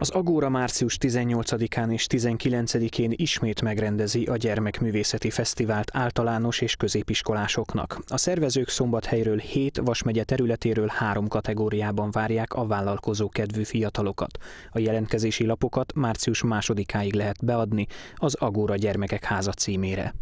Az Agóra március 18-án és 19-én ismét megrendezi a Gyermekművészeti Fesztivált általános és középiskolásoknak. A szervezők szombathelyről 7, Vasmegye területéről három kategóriában várják a vállalkozó kedvű fiatalokat. A jelentkezési lapokat március másodikáig lehet beadni az Agóra Gyermekek Háza címére.